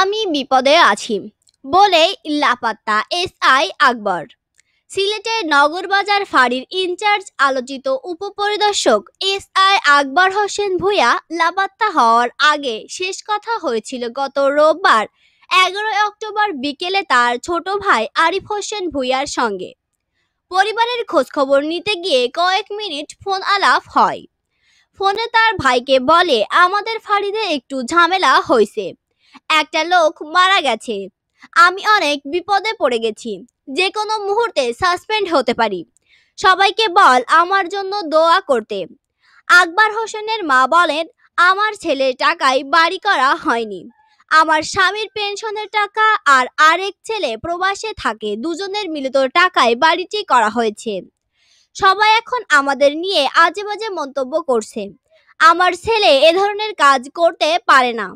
আমি বিপদে আছি বলে লাপাত্তা এস আই আকবর সিলেটের নগরবাজার ফাঁড়ির ইনচার্জ আলোচিত উপপরিদর্শক এস আই আকবর হোসেন ভূয়া লাপাত্তা হওয়ার আগে শেষ কথা হয়েছিল গত রোববার এগারোই অক্টোবর বিকেলে তার ছোট ভাই আরিফ হোসেন ভূয়ার সঙ্গে পরিবারের খোঁজখবর নিতে গিয়ে কয়েক মিনিট ফোন আলাপ হয় ফোনে তার ভাইকে বলে আমাদের ফাঁড়িতে একটু ঝামেলা হয়েছে একটা লোক মারা গেছে আমি অনেক বিপদে পড়ে গেছি যে কোনো মুহূর্তে সাসপেন্ড হতে পারি সবাইকে বল আমার জন্য দোয়া করতে আকবর হোসেনের মা বলেন আমার ছেলে টাকায় বাড়ি করা হয়নি আমার স্বামীর পেনশনের টাকা আর আরেক ছেলে প্রবাসে থাকে দুজনের মিলিত টাকায় বাড়িটি করা হয়েছে সবাই এখন আমাদের নিয়ে আজে বাজে মন্তব্য করছে আমার ছেলে এ ধরনের কাজ করতে পারে না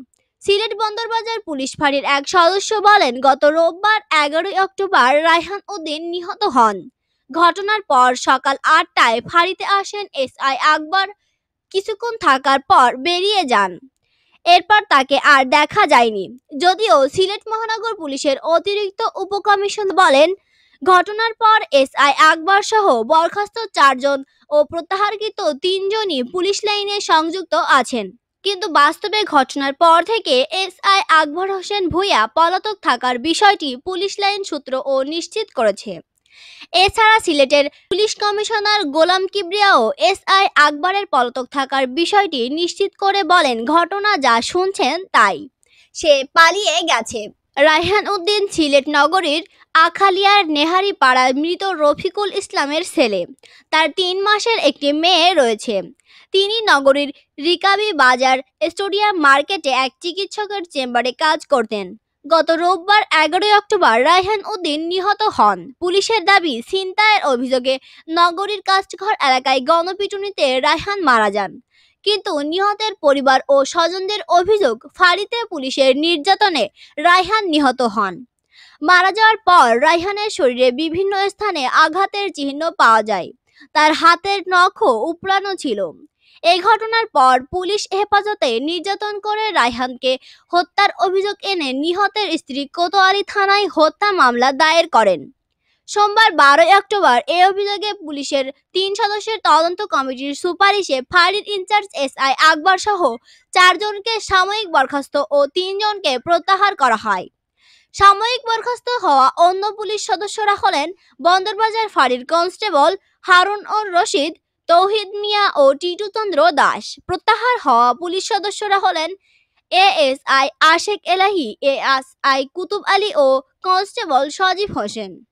সিলেট বন্দরবাজার পুলিশ ফাঁড়ির এক সদস্য বলেন গত রোববার এগারোই অক্টোবর রায়হান উদ্দিন নিহত হন ঘটনার পর সকাল আটটায় ফাঁড়িতে আসেন এসআই আকবর কিছুক্ষণ থাকার পর বেরিয়ে যান এরপর তাকে আর দেখা যায়নি যদিও সিলেট মহানগর পুলিশের অতিরিক্ত উপকমিশন বলেন ঘটনার পর এসআই আকবর সহ বরখাস্ত চারজন ও প্রত্যাহারকৃত তিনজনই পুলিশ লাইনে সংযুক্ত আছেন কিন্তু বাস্তবে ঘটনার পর থেকে এসআই আকবর হোসেন ভূঁইয়া পলাতক থাকার বিষয়টি পুলিশ লাইন সূত্র ও নিশ্চিত করেছে এছাড়া সিলেটের পুলিশ কমিশনার গোলাম কিবরিয়াও এসআই আকবরের পলাতক থাকার বিষয়টি নিশ্চিত করে বলেন ঘটনা যা শুনছেন তাই সে পালিয়ে গেছে রায়হান উদ্দিন সিলেট নগরীর আখালিয়ার নেহারি পাড়ার মৃত রফিকুল ইসলামের ছেলে তার তিন মাসের একটি মেয়ে রয়েছে তিনি নগরীর রিকাবি বাজার স্টুডিয়াম মার্কেটে এক চিকিৎসকের চেম্বারে কাজ করতেন গত রোববার এগারোই অক্টোবর রায়হান উদ্দিন নিহত হন পুলিশের দাবি ছিনতাইয়ের অভিযোগে নগরীর কাস্টঘর এলাকায় গণপিটুনিতে রায়হান মারা যান কিন্তু নিহতের পরিবার ও স্বজনদের অভিযোগ ফাঁড়িতে পুলিশের নির্যাতনে রায়হান নিহত হন মারা যাওয়ার পর রায়হানের শরীরে বিভিন্ন স্থানে আঘাতের চিহ্ন পাওয়া যায় তার হাতের নখও উপড়ানো ছিল এই ঘটনার পর পুলিশ হেফাজতে নির্যাতন করে রায়হানকে হত্যার অভিযোগ এনে নিহতের স্ত্রী কোতোয়ালি থানায় হত্যা মামলা দায়ের করেন সোমবার বারোই অক্টোবর এ অভিযোগে পুলিশের তিন সদস্যের তদন্ত কমিটির সুপারিশে ফাঁড়ির ইনচার্জ এস আই আকবর সহ চারজনকে সাময়িক বরখাস্ত ও তিনজনকে প্রত্যাহার করা হয় সাময়িক বরখাস্ত হওয়া অন্য পুলিশ সদস্যরা হলেন বন্দরবাজার ফাঁড়ির কনস্টেবল হারুন ও রশিদ তৌহিদ মিয়া ও টিটু চন্দ্র দাস প্রত্যাহার হওয়া পুলিশ সদস্যরা হলেন এএসআই আশেক এলাহি আই কুতুব আলী ও কনস্টেবল সজীব হোসেন